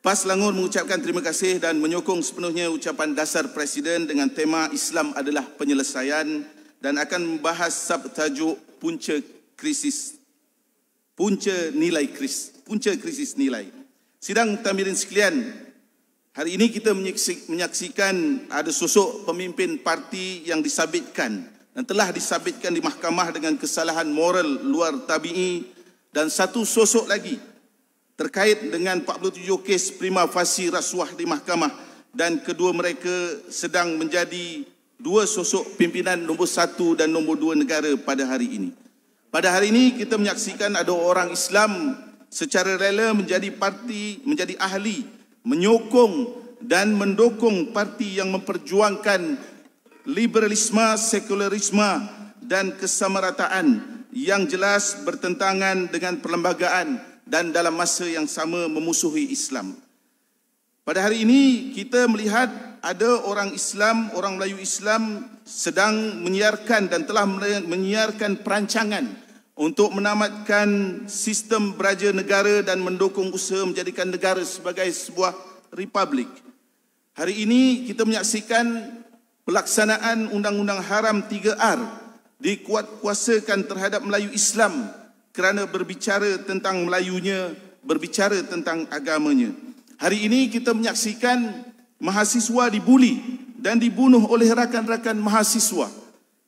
PAS Langur mengucapkan terima kasih dan menyokong sepenuhnya ucapan dasar Presiden dengan tema Islam adalah penyelesaian dan akan membahas subtajuk punca krisis punca nilai kris punca krisis nilai sidang tamirin sekalian hari ini kita menyaksikan ada sosok pemimpin parti yang disabitkan dan telah disabitkan di mahkamah dengan kesalahan moral luar tabii dan satu sosok lagi terkait dengan 47 kes prima facie rasuah di mahkamah dan kedua mereka sedang menjadi dua sosok pimpinan nombor satu dan nombor dua negara pada hari ini. Pada hari ini kita menyaksikan ada orang Islam secara rela menjadi parti, menjadi ahli, menyokong dan mendukung parti yang memperjuangkan liberalisme, sekularisme dan kesamarataan yang jelas bertentangan dengan perlembagaan dan dalam masa yang sama memusuhi Islam. Pada hari ini kita melihat ada orang Islam, orang Melayu Islam sedang menyiarkan dan telah menyiarkan perancangan untuk menamatkan sistem beraja negara dan mendukung usaha menjadikan negara sebagai sebuah republik. Hari ini kita menyaksikan pelaksanaan Undang-Undang Haram 3R dikuatkuasakan terhadap Melayu Islam kerana berbicara tentang Melayunya, berbicara tentang agamanya. Hari ini kita menyaksikan mahasiswa dibuli dan dibunuh oleh rakan-rakan mahasiswa.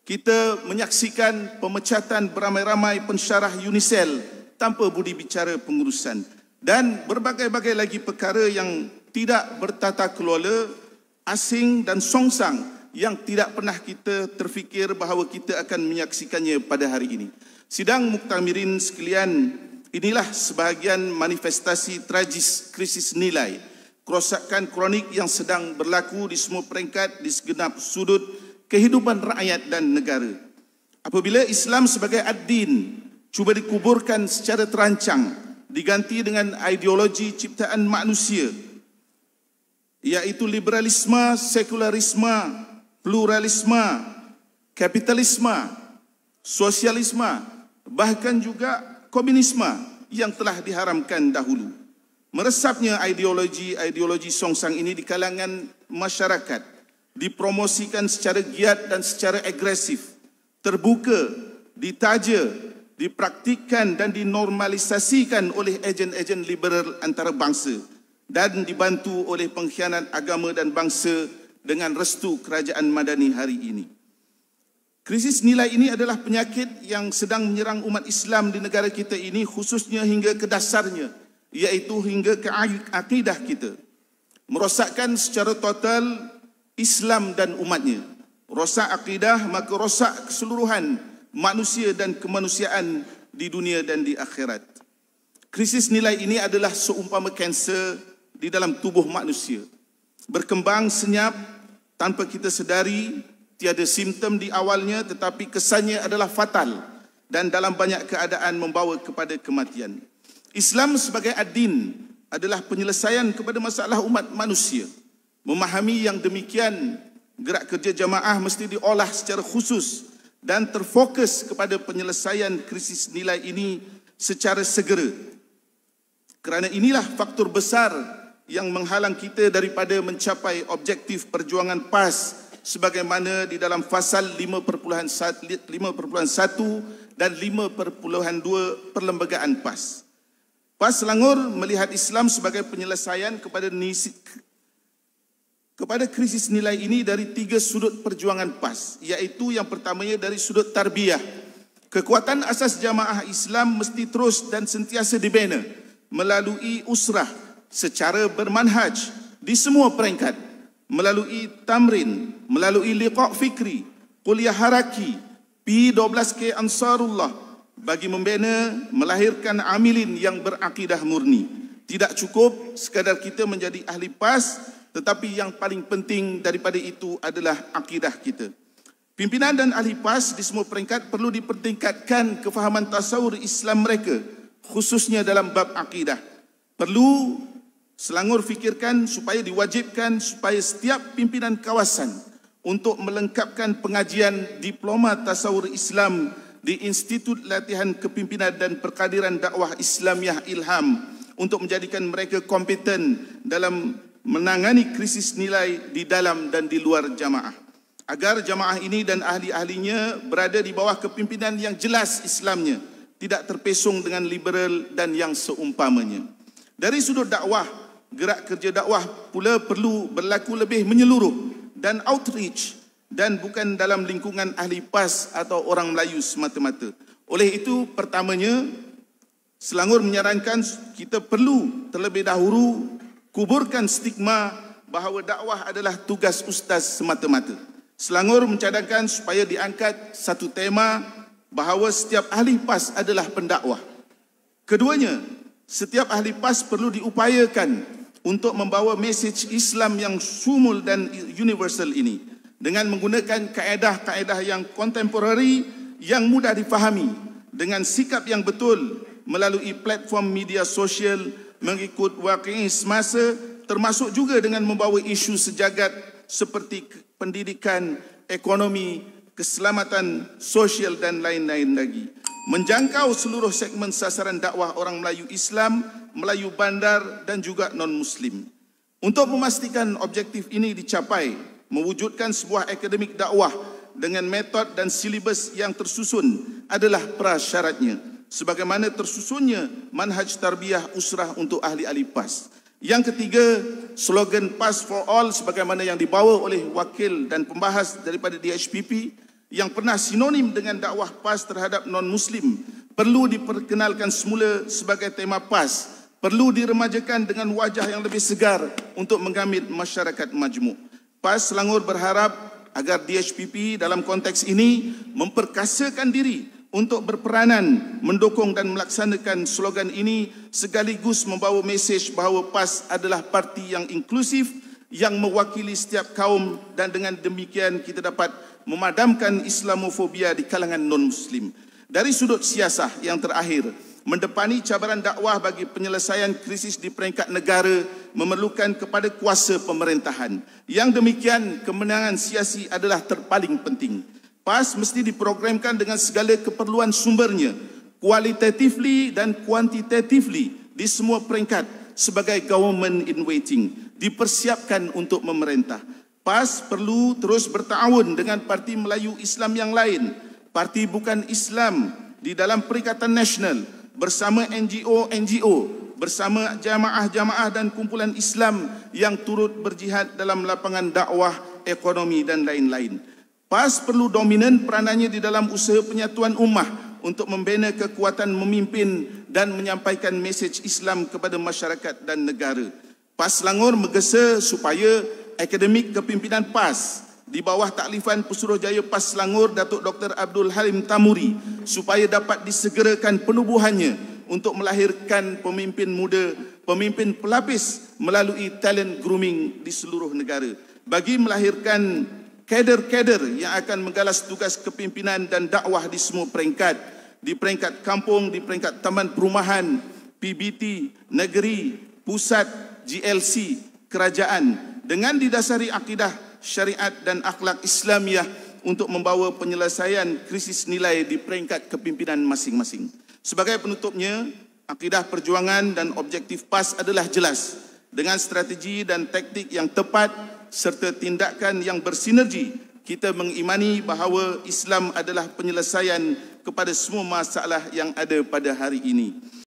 Kita menyaksikan pemecatan beramai-ramai pensyarah Unisel tanpa budi bicara pengurusan. Dan berbagai-bagai lagi perkara yang tidak bertata kelola, asing dan songsang yang tidak pernah kita terfikir bahawa kita akan menyaksikannya pada hari ini. Sidang muktamirin sekalian, inilah sebahagian manifestasi tragis krisis nilai, kerosakan kronik yang sedang berlaku di semua peringkat di segenap sudut kehidupan rakyat dan negara. Apabila Islam sebagai ad-din cuba dikuburkan secara terancang, diganti dengan ideologi ciptaan manusia, iaitu liberalisme, sekularisme, pluralisme, kapitalisme, sosialisme, bahkan juga komunisme yang telah diharamkan dahulu. Meresapnya ideologi-ideologi songsang ini di kalangan masyarakat dipromosikan secara giat dan secara agresif, terbuka, ditaja, dipraktikkan dan dinormalisasikan oleh ejen-ejen liberal antarabangsa dan dibantu oleh pengkhianat agama dan bangsa dengan restu kerajaan madani hari ini. Krisis nilai ini adalah penyakit yang sedang menyerang umat Islam di negara kita ini khususnya hingga ke dasarnya iaitu hingga ke akidah kita. Merosakkan secara total Islam dan umatnya. Rosak akidah maka rosak keseluruhan manusia dan kemanusiaan di dunia dan di akhirat. Krisis nilai ini adalah seumpama kanser di dalam tubuh manusia. Berkembang senyap tanpa kita sedari, tiada simptom di awalnya tetapi kesannya adalah fatal dan dalam banyak keadaan membawa kepada kematian. Islam sebagai ad-din adalah penyelesaian kepada masalah umat manusia. Memahami yang demikian, gerak kerja jamaah mesti diolah secara khusus dan terfokus kepada penyelesaian krisis nilai ini secara segera. Kerana inilah faktor besar yang menghalang kita daripada mencapai objektif perjuangan PAS sebagaimana di dalam fasal 5.1 dan 5.2 perlembagaan PAS. PAS Selangor melihat Islam sebagai penyelesaian kepada nisi, kepada krisis nilai ini dari tiga sudut perjuangan PAS, iaitu yang pertamanya dari sudut tarbiyah. Kekuatan asas jamaah Islam mesti terus dan sentiasa dibina melalui usrah secara bermanhaj di semua peringkat melalui tamrin, melalui liqa' fikri, kuliah haraki, P12K Ansarullah bagi membina melahirkan amilin yang berakidah murni. Tidak cukup sekadar kita menjadi ahli PAS tetapi yang paling penting daripada itu adalah akidah kita. Pimpinan dan ahli PAS di semua peringkat perlu dipertingkatkan kefahaman tasawur Islam mereka khususnya dalam bab akidah. Perlu Selangor fikirkan supaya diwajibkan supaya setiap pimpinan kawasan untuk melengkapkan pengajian diploma tasawur Islam di Institut Latihan Kepimpinan dan Perkadiran Dakwah Islamiah Ilham untuk menjadikan mereka kompeten dalam menangani krisis nilai di dalam dan di luar jamaah. Agar jamaah ini dan ahli-ahlinya berada di bawah kepimpinan yang jelas Islamnya, tidak terpesong dengan liberal dan yang seumpamanya. Dari sudut dakwah, gerak kerja dakwah pula perlu berlaku lebih menyeluruh dan outreach dan bukan dalam lingkungan ahli PAS atau orang Melayu semata-mata. Oleh itu, pertamanya, Selangor menyarankan kita perlu terlebih dahulu kuburkan stigma bahawa dakwah adalah tugas ustaz semata-mata. Selangor mencadangkan supaya diangkat satu tema bahawa setiap ahli PAS adalah pendakwah. Keduanya, setiap ahli PAS perlu diupayakan untuk membawa mesej Islam yang sumul dan universal ini dengan menggunakan kaedah-kaedah yang kontemporari yang mudah difahami dengan sikap yang betul melalui platform media sosial mengikut wakil semasa termasuk juga dengan membawa isu sejagat seperti pendidikan, ekonomi, keselamatan sosial dan lain-lain lagi menjangkau seluruh segmen sasaran dakwah orang Melayu Islam, Melayu bandar dan juga non-Muslim. Untuk memastikan objektif ini dicapai, mewujudkan sebuah akademik dakwah dengan metod dan silibus yang tersusun adalah prasyaratnya sebagaimana tersusunnya manhaj tarbiyah usrah untuk ahli-ahli PAS. Yang ketiga, slogan PAS for All sebagaimana yang dibawa oleh wakil dan pembahas daripada DHPP yang pernah sinonim dengan dakwah PAS terhadap non-Muslim perlu diperkenalkan semula sebagai tema PAS, perlu diremajakan dengan wajah yang lebih segar untuk menggamit masyarakat majmuk. PAS Selangor berharap agar DHPP dalam konteks ini memperkasakan diri untuk berperanan mendukung dan melaksanakan slogan ini sekaligus membawa mesej bahawa PAS adalah parti yang inklusif yang mewakili setiap kaum dan dengan demikian kita dapat memadamkan Islamofobia di kalangan non-Muslim. Dari sudut siasah yang terakhir, mendepani cabaran dakwah bagi penyelesaian krisis di peringkat negara memerlukan kepada kuasa pemerintahan. Yang demikian, kemenangan siasi adalah terpaling penting. PAS mesti diprogramkan dengan segala keperluan sumbernya, kualitatifly dan kuantitatifly di semua peringkat sebagai government in waiting dipersiapkan untuk memerintah. PAS perlu terus bertahun dengan parti Melayu Islam yang lain, parti bukan Islam di dalam Perikatan Nasional bersama NGO-NGO, bersama jamaah-jamaah dan kumpulan Islam yang turut berjihad dalam lapangan dakwah, ekonomi dan lain-lain. PAS perlu dominan peranannya di dalam usaha penyatuan ummah untuk membina kekuatan memimpin dan menyampaikan mesej Islam kepada masyarakat dan negara. PAS Selangor menggesa supaya akademik kepimpinan PAS di bawah taklifan Pesuruhjaya PAS Selangor Datuk Dr. Abdul Halim Tamuri supaya dapat disegerakan penubuhannya untuk melahirkan pemimpin muda, pemimpin pelapis melalui talent grooming di seluruh negara. Bagi melahirkan kader-kader yang akan menggalas tugas kepimpinan dan dakwah di semua peringkat, di peringkat kampung, di peringkat taman perumahan, PBT, negeri, pusat, GLC kerajaan dengan didasari akidah syariat dan akhlak Islamiah untuk membawa penyelesaian krisis nilai di peringkat kepimpinan masing-masing. Sebagai penutupnya, akidah perjuangan dan objektif PAS adalah jelas dengan strategi dan taktik yang tepat serta tindakan yang bersinergi kita mengimani bahawa Islam adalah penyelesaian kepada semua masalah yang ada pada hari ini.